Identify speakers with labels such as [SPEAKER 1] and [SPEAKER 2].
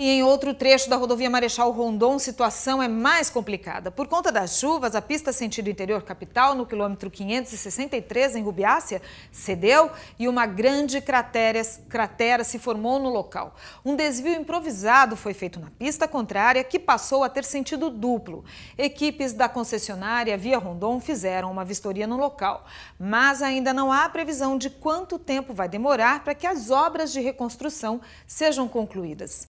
[SPEAKER 1] E em outro trecho da rodovia Marechal Rondon, a situação é mais complicada. Por conta das chuvas, a pista sentido interior capital, no quilômetro 563, em Rubiácia, cedeu e uma grande cratera, cratera se formou no local. Um desvio improvisado foi feito na pista contrária, que passou a ter sentido duplo. Equipes da concessionária Via Rondon fizeram uma vistoria no local, mas ainda não há previsão de quanto tempo vai demorar para que as obras de reconstrução sejam concluídas.